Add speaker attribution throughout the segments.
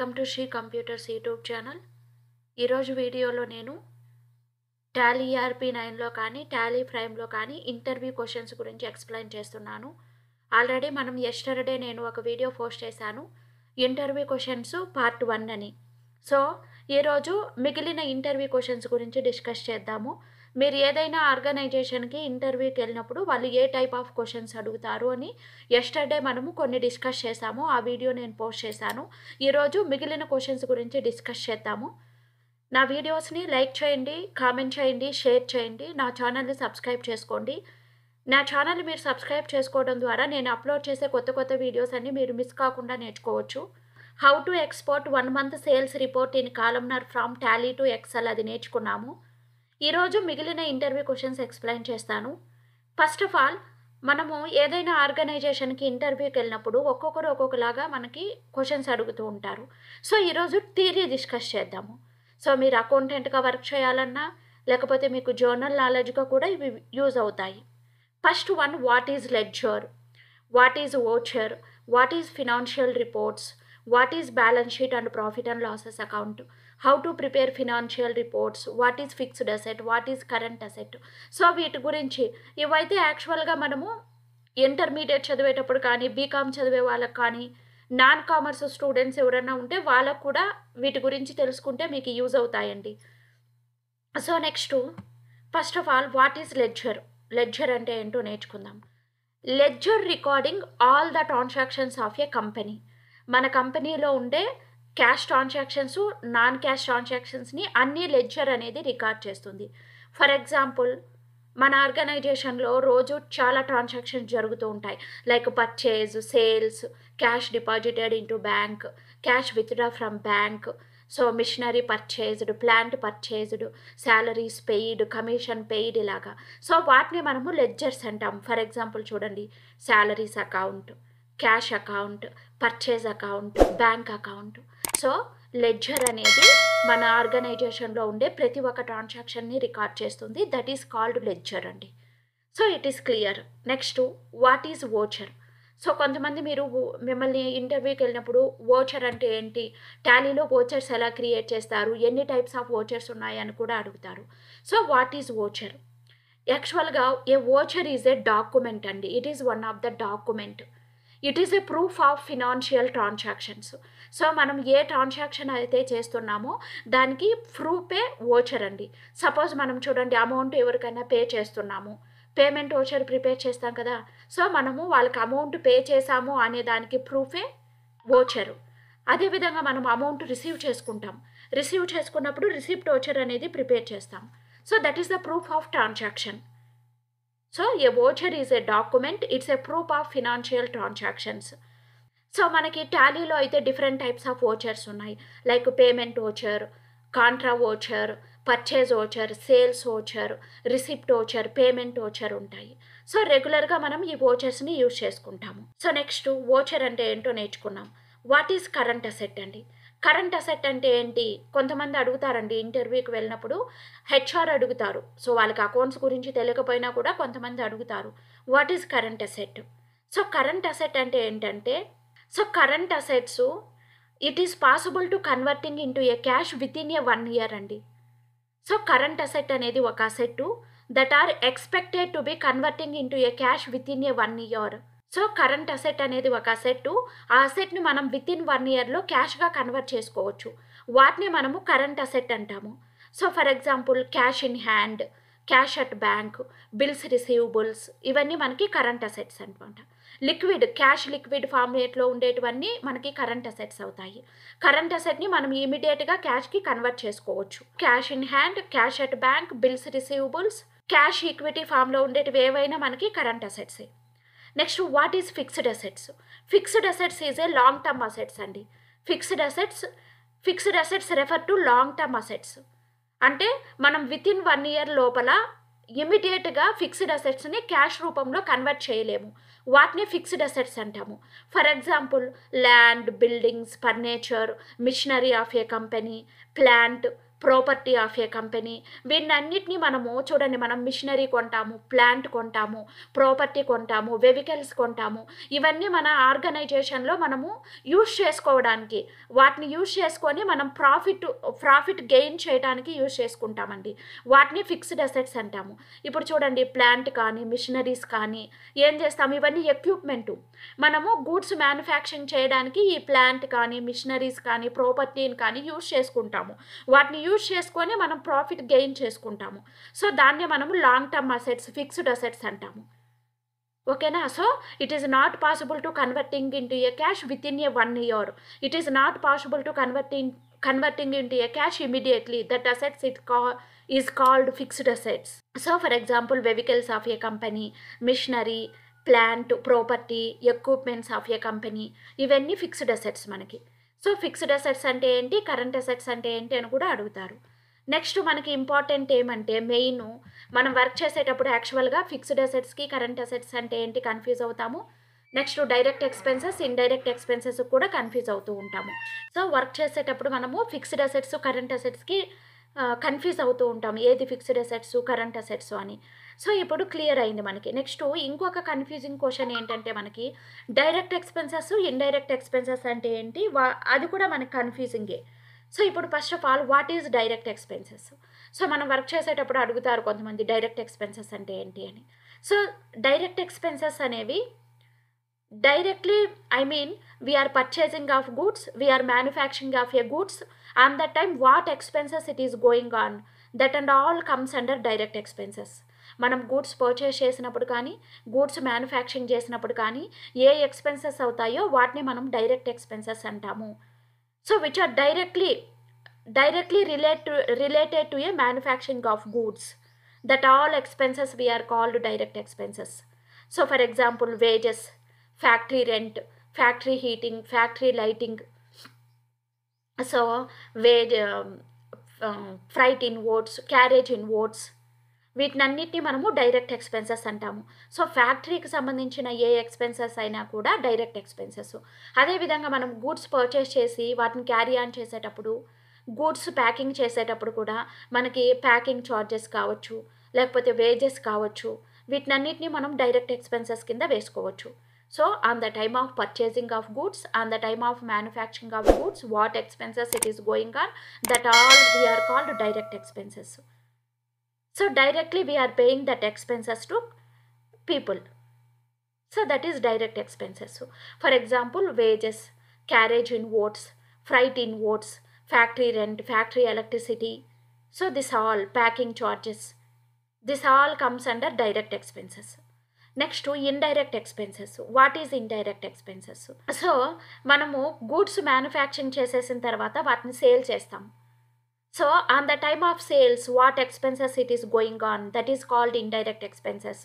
Speaker 1: Welcome to Shri Computers YouTube channel ఈరోజు వీడియోలో నేను టాలీ ఈఆర్పి నైన్లో కానీ టాలీ ప్రైమ్లో కానీ ఇంటర్వ్యూ క్వశ్చన్స్ గురించి ఎక్స్ప్లెయిన్ చేస్తున్నాను ఆల్రెడీ మనం ఎస్టర్డే నేను ఒక వీడియో పోస్ట్ చేశాను ఇంటర్వ్యూ క్వశ్చన్స్ పార్ట్ వన్ అని సో ఈరోజు మిగిలిన ఇంటర్వ్యూ క్వశ్చన్స్ గురించి డిస్కస్ చేద్దాము మీరు ఏదైనా ఆర్గనైజేషన్కి ఇంటర్వ్యూకి వెళ్ళినప్పుడు వాళ్ళు ఏ టైప్ ఆఫ్ క్వశ్చన్స్ అడుగుతారు అని ఎస్టర్డే మనము కొన్ని డిస్కస్ చేశాము ఆ వీడియో నేను పోస్ట్ చేశాను ఈరోజు మిగిలిన క్వశ్చన్స్ గురించి డిస్కస్ చేద్దాము నా వీడియోస్ని లైక్ చేయండి కామెంట్ చేయండి షేర్ చేయండి నా ఛానల్ని సబ్స్క్రైబ్ చేసుకోండి నా ఛానల్ మీరు సబ్స్క్రైబ్ చేసుకోవడం ద్వారా నేను అప్లోడ్ చేసే కొత్త కొత్త వీడియోస్ అన్నీ మీరు మిస్ కాకుండా నేర్చుకోవచ్చు how to export one month sales report in columnar from Tally to Excel అది నేర్చుకున్నాము ఈరోజు మిగిలిన ఇంటర్వ్యూ క్వశ్చన్స్ ఎక్స్ప్లెయిన్ చేస్తాను ఫస్ట్ ఆఫ్ ఆల్ మనము ఏదైనా ఆర్గనైజేషన్కి ఇంటర్వ్యూకి వెళ్ళినప్పుడు ఒక్కొక్కరు ఒక్కొక్కలాగా మనకి క్వశ్చన్స్ అడుగుతూ ఉంటారు సో ఈరోజు థీరీ డిస్కస్ చేద్దాము సో మీరు అకౌంటెంట్గా వర్క్ చేయాలన్నా లేకపోతే మీకు జర్నల్ నాలెడ్జ్గా కూడా ఇవి యూజ్ అవుతాయి first one what is ledger what is voucher what is financial reports what is balance sheet and profit and losses account how to prepare financial reports what is fixed asset what is current asset so వీటి గురించి ఇవైతే యాక్చువల్గా మనము intermediate చదివేటప్పుడు కానీ BCom చదివే వాళ్ళకి కానీ నాన్ కామర్స్ స్టూడెంట్స్ ఎవరైనా ఉంటే వాళ్ళకు కూడా వీటి గురించి తెలుసుకుంటే మీకు యూజ్ అవుతాయండి so next first of all what is ledger ledger అంటే ఏంటో నేర్చుకుందాం ledger recording all the transactions of a company మన కంపెనీలో ఉండే క్యాష్ ట్రాన్సాక్షన్స్ నాన్ క్యాష్ ట్రాన్సాక్షన్స్ని అన్ని లెడ్జర్ అనేది రికార్డ్ చేస్తుంది ఫర్ ఎగ్జాంపుల్ మన ఆర్గనైజేషన్లో రోజు చాలా ట్రాన్సాక్షన్స్ జరుగుతూ ఉంటాయి like purchase sales cash deposited into bank cash withdraw from bank so machinery purchased plant purchased salaries paid commission paid ఇలాగా సో వాటిని మనము లెడ్జర్స్ అంటాం ఫర్ ఎగ్జాంపుల్ చూడండి salaries account cash account purchase account bank account so ledger అనేది మన ఆర్గనైజేషన్లో ఉండే ప్రతి ఒక్క ట్రాన్సాక్షన్ని రికార్డ్ చేస్తుంది దట్ ఈస్ కాల్డ్ లెడ్జర్ అండి so it is clear next what is voucher so కొంతమంది మీరు మిమ్మల్ని ఇంటర్వ్యూకి వెళ్ళినప్పుడు ఓచర్ అంటే ఏంటి టాలీలో ఓచర్స్ ఎలా క్రియేట్ చేస్తారు ఎన్ని టైప్స్ ఆఫ్ ఓచర్స్ ఉన్నాయని కూడా అడుగుతారు సో వాట్ ఈజ్ ఓచర్ యాక్చువల్గా a voucher is a document అండి it is one of the document it is a proof of financial transactions so మనం ఏ ట్రాన్సాక్షన్ అయితే చేస్తున్నామో దానికి ప్రూఫే ఓచర్ అండి సపోజ్ మనం చూడండి అమౌంట్ ఎవరికైనా పే చేస్తున్నాము పేమెంట్ ఓచర్ ప్రిపేర్ చేస్తాం కదా సో మనము వాళ్ళకి అమౌంట్ పే చేసాము అనే దానికి ప్రూఫే ఓచరు అదేవిధంగా మనం అమౌంట్ రిసీవ్ చేసుకుంటాం రిసీవ్ చేసుకున్నప్పుడు రిసీప్ట్ ఓచర్ అనేది ప్రిపేర్ చేస్తాం so that is the proof of transaction so a voucher is a document it's a proof of financial transactions so మనకి టాలీలో అయితే డిఫరెంట్ టైప్స్ ఆఫ్ ఓచర్స్ ఉన్నాయి like payment voucher contra voucher purchase voucher sales voucher receipt voucher payment voucher ఉంటాయి so రెగ్యులర్గా మనం ఈ ఓచర్స్ని use చేసుకుంటాము సో నెక్స్ట్ ఓచర్ అంటే ఏంటో నేర్చుకున్నాం వాట్ ఈస్ కరెంట్ అసెట్ అండి కరెంట్ అసెట్ అంటే ఏంటి కొంతమంది అడుగుతారండి ఇంటర్వ్యూకి వెళ్ళినప్పుడు హెచ్ఆర్ అడుగుతారు సో వాళ్ళకి అకౌంట్స్ గురించి తెలియకపోయినా కూడా కొంతమంది అడుగుతారు what is current asset so current asset అంటే ఏంటంటే so current assets it is possible to converting to a cash within a one year అండి సో కరెంట్ అసెట్ అనేది ఒక asset that are expected to be converting into a cash within a one year so current asset అనేది ఒక asset ఆ అసెట్ని మనం within one ఇయర్లో క్యాష్గా convert చేసుకోవచ్చు వాటిని మనము కరెంట్ అసెట్ అంటాము so for example cash in hand cash at bank bills receivables ఇవన్నీ మనకి కరెంట్ అసెట్స్ అనమాట లిక్విడ్ క్యాష్ లిక్విడ్ ఫార్మేట్లో ఉండేటివన్నీ మనకి కరెంట్ అసెట్స్ అవుతాయి కరెంట్ అసెట్ని మనం ఇమీడియట్గా క్యాష్కి కన్వర్ట్ చేసుకోవచ్చు cash in hand cash at bank bills receivables cash equity ఫామ్లో ఉండేటివి ఏవైనా మనకి కరెంట్ అసెట్సే next what is fixed assets fixed assets is a long term assets అండి fixed assets fixed assets refer to long term assets అంటే మనం within one year లోపల ఇమీడియట్గా ఫిక్స్డ్ అసెట్స్ని క్యాష్ రూపంలో కన్వర్ట్ చేయలేము వాటిని ఫిక్స్డ్ అసెట్స్ అంటాము for example land buildings furniture machinery of a company plant property of a company వీటన్నిటిని మనము చూడండి మనం మిషనరీ కొంటాము ప్లాంట్ కొంటాము ప్రాపర్టీ కొంటాము వెహికల్స్ కొంటాము ఇవన్నీ మన ఆర్గనైజేషన్లో మనము యూజ్ చేసుకోవడానికి వాటిని యూజ్ చేసుకొని మనం ప్రాఫిట్ ప్రాఫిట్ గెయిన్ చేయడానికి యూజ్ చేసుకుంటామండి వాటిని ఫిక్స్డ్ అసెట్స్ అంటాము ఇప్పుడు చూడండి ప్లాంట్ కానీ మిషనరీస్ కానీ ఏం చేస్తాము ఇవన్నీ ఎక్విప్మెంటు మనము గూడ్స్ మ్యానుఫ్యాక్చరింగ్ చేయడానికి ఈ ప్లాంట్ కానీ మిషనరీస్ కానీ ప్రాపర్టీని కానీ యూజ్ చేసుకుంటాము వాటిని యూజ్ చేసుకొని మనం ప్రాఫిట్ గెయిన్ చేసుకుంటాము సో దాన్ని మనము long term assets fixed assets అంటాము ఓకేనా so it is not possible to converting into a cash within a one year it is not possible to converting converting into a cash immediately that assets it కా is called fixed assets so for example vehicles of a company machinery plant property equipments of a company ఇవన్నీ fixed assets మనకి so fixed assets అంటే ఏంటి current assets అంటే ఏంటి అని కూడా అడుగుతారు నెక్స్ట్ మనకి ఇంపార్టెంట్ ఏమంటే మెయిన్ మనం వర్క్ చేసేటప్పుడు యాక్చువల్గా ఫిక్స్డ్ అసెట్స్కి కరెంట్ అసెట్స్ అంటే ఏంటి కన్ఫ్యూజ్ అవుతాము next direct expenses indirect expenses కూడా కన్ఫ్యూజ్ అవుతూ ఉంటాము సో వర్క్ చేసేటప్పుడు మనము ఫిక్స్డ్ అసెట్స్ కరెంట్ అసెట్స్కి కన్ఫ్యూజ్ అవుతూ ఉంటాము ఏది ఫిక్స్డ్ అసెట్స్ కరెంట్ అసెట్స్ అని సో ఇప్పుడు క్లియర్ అయింది మనకి నెక్స్ట్ ఇంకొక కన్ఫ్యూజింగ్ క్వశ్చన్ ఏంటంటే మనకి డైరెక్ట్ ఎక్స్పెన్సెస్ ఇండైరెక్ట్ ఎక్స్పెన్సెస్ అంటే ఏంటి అది కూడా మనకి కన్ఫ్యూజింగే సో ఇప్పుడు first of all what is direct expenses so మనం వర్క్ చేసేటప్పుడు అడుగుతారు కొంతమంది డైరెక్ట్ ఎక్స్పెన్సెస్ అంటే ఏంటి అని సో డైరెక్ట్ ఎక్స్పెన్సెస్ అనేవి directly I mean we're purchasing of goods we're manufacturing of a goods and that time what expenses it is going on that and all comes under direct expenses మనం goods purchase చేసినప్పుడు కానీ goods manufacturing చేసినప్పుడు కానీ ఏ expenses అవుతాయో వాటిని మనం direct expenses అంటాము so which are directly directly relate related to a manufacturing of goods that all expenses we're called direct expenses so for example wages factory rent factory heating factory lighting so wage freight inwards carriage inwards వీటినన్నిటిని మనము direct expenses అంటాము so ఫ్యాక్టరీకి సంబంధించిన ఏ expenses అయినా కూడా direct expenses అదేవిధంగా మనం goods purchase చేసి వాటిని క్యారీ ఆన్ చేసేటప్పుడు గూడ్స్ ప్యాకింగ్ చేసేటప్పుడు కూడా మనకి ప్యాకింగ్ ఛార్జెస్ కావచ్చు లేకపోతే వేజెస్ కావచ్చు వీటినన్నిటినీ మనం డైరెక్ట్ ఎక్స్పెన్సెస్ కింద వేసుకోవచ్చు so on the time of purchasing of goods on the time of manufacturing of goods what expenses it is going on that all we're called direct expenses So directly we are paying that expenses to people. So that is direct expenses. So for example, wages, carriage in votes, freight in votes, factory rent, factory electricity. So this all packing charges. This all comes under direct expenses. Next indirect expenses what is indirect expenses so మనము goods manufacturing చేసేసిన తర్వాత వాటిని sale చేస్తాం so on the time of sales what expenses it is going on that is called indirect expenses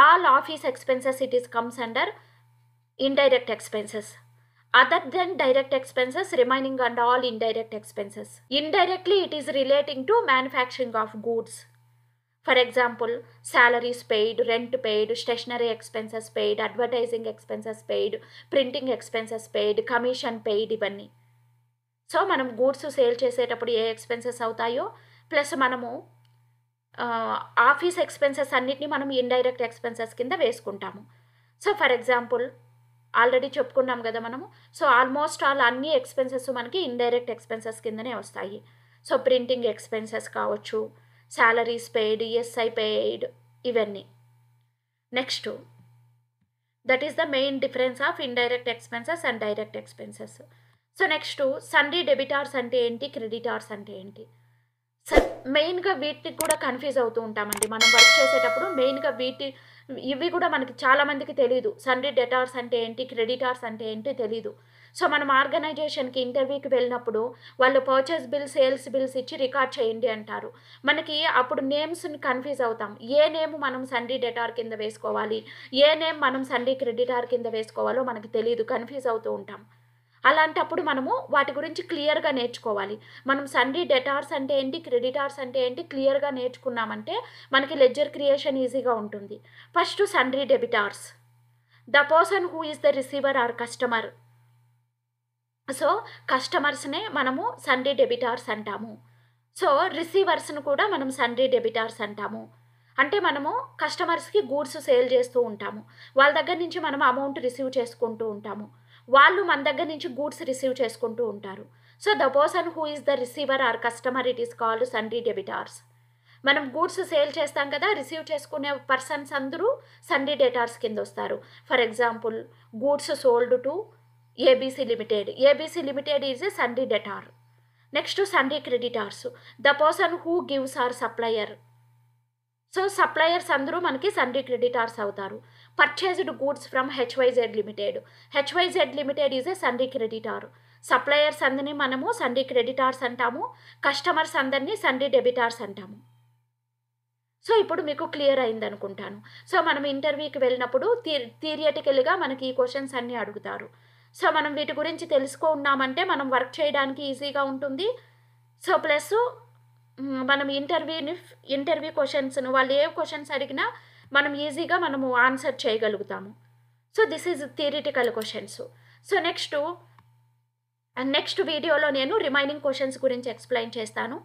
Speaker 1: all office expenses it is comes under indirect expenses other than direct expenses remaining and all indirect expenses indirectly it is relating to manufacturing of goods for example salaries paid rent paid stationery expenses paid advertising expenses paid printing expenses paid commission paid even. So మనం goods sale చేసేటప్పుడు ఏ expenses అవుతాయో plus మనము office expenses అన్నిటిని మనం indirect expenses కింద వేసుకుంటాము so for example already చెప్పుకున్నాం కదా మనము సో ఆల్మోస్ట్ ఆల్ అన్ని ఎక్స్పెన్సెస్ మనకి ఇండైరెక్ట్ ఎక్స్పెన్సెస్ కిందనే వస్తాయి సో ప్రింటింగ్ ఎక్స్పెన్సెస్ కావచ్చు శాలరీస్ పెయిడ్ ఈఎస్ఐ పెయిడ్ ఇవన్నీ next that is the main difference of indirect expenses and direct expenses so next sundry debtors అంటే ఏంటి క్రెడిటార్స్ అంటే ఏంటి సార్ మెయిన్గా వీటికి కూడా కన్ఫ్యూజ్ అవుతూ ఉంటామండి మనం వర్క్ చేసేటప్పుడు మెయిన్గా వీటి ఇవి కూడా మనకి చాలామందికి తెలియదు సండే డెటార్స్ అంటే ఏంటి క్రెడిటార్స్ అంటే ఏంటి తెలియదు సో మనం ఆర్గనైజేషన్కి ఇంటర్వ్యూకి వెళ్ళినప్పుడు వాళ్ళు పర్చేస్ బిల్ సేల్స్ బిల్స్ ఇచ్చి రికార్డ్ చేయండి అంటారు మనకి అప్పుడు నేమ్స్ని కన్ఫ్యూజ్ అవుతాం ఏ నేమ్ మనం సండే డెటార్ కింద వేసుకోవాలి ఏ నేమ్ మనం సండే క్రెడిటార్ కింద వేసుకోవాలో మనకి తెలియదు కన్ఫ్యూజ్ అవుతూ ఉంటాం అలాంటప్పుడు మనము వాటి గురించి క్లియర్గా నేర్చుకోవాలి మనం సండీ డెటార్స్ అంటే ఏంటి క్రెడిటార్స్ అంటే ఏంటి క్లియర్గా నేర్చుకున్నామంటే మనకి లెడ్జర్ క్రియేషన్ ఈజీగా ఉంటుంది first sundry debtors the person who is the receiver or customer so కస్టమర్స్నే మనము సండే డెబిటార్స్ అంటాము సో రిసీవర్స్ను కూడా మనం సండే డెబిటార్స్ అంటాము అంటే మనము కస్టమర్స్కి గూడ్స్ సేల్ చేస్తూ ఉంటాము వాళ్ళ దగ్గర నుంచి మనం అమౌంట్ రిసీవ్ చేసుకుంటూ ఉంటాము వాళ్ళు మన దగ్గర నుంచి గూడ్స్ రిసీవ్ చేసుకుంటూ ఉంటారు so the person who is the receiver or customer it is called sundry debtors మనం గూడ్స్ సేల్ చేస్తాం కదా రిసీవ్ చేసుకునే పర్సన్స్ అందరూ సన్రీ డేటార్స్ కింద వస్తారు for example goods sold to ABC limited ABC limited is a sundry debtor next sundry creditors the person who gives or supplier so suppliers అందరూ మనకి sundry creditors అవుతారు purchased goods from HYZ Limited. HYZ Limited is a sundry creditor. Suppliers అందరినీ మనము sundry creditors అంటాము customers అందరినీ sundry debtors అంటాము so ఇప్పుడు మీకు క్లియర్ అయింది అనుకుంటాను సో మనం ఇంటర్వ్యూకి వెళ్ళినప్పుడు థియరిటికల్గా మనకి ఈ క్వశ్చన్స్ అన్నీ అడుగుతారు సో మనం వీటి గురించి తెలుసుకున్నామంటే మనం వర్క్ చేయడానికి ఈజీగా ఉంటుంది సో ప్లస్ మనం ఇంటర్వ్యూని ఇంటర్వ్యూ క్వశ్చన్స్ను వాళ్ళు ఏ క్వశ్చన్స్ అడిగినా మనం ఈజీగా మనము ఆన్సర్ చేయగలుగుతాము so this is theoretical questions so next next వీడియోలో నేను రిమైనింగ్ క్వశ్చన్స్ గురించి ఎక్స్ప్లెయిన్ చేస్తాను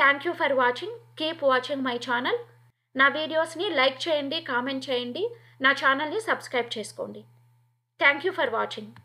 Speaker 1: thank you for watching keep watching my channel నా వీడియోస్ని లైక్ చేయండి కామెంట్ చేయండి నా ఛానల్ని సబ్స్క్రైబ్ చేసుకోండి థ్యాంక్ యూ ఫర్ వాచింగ్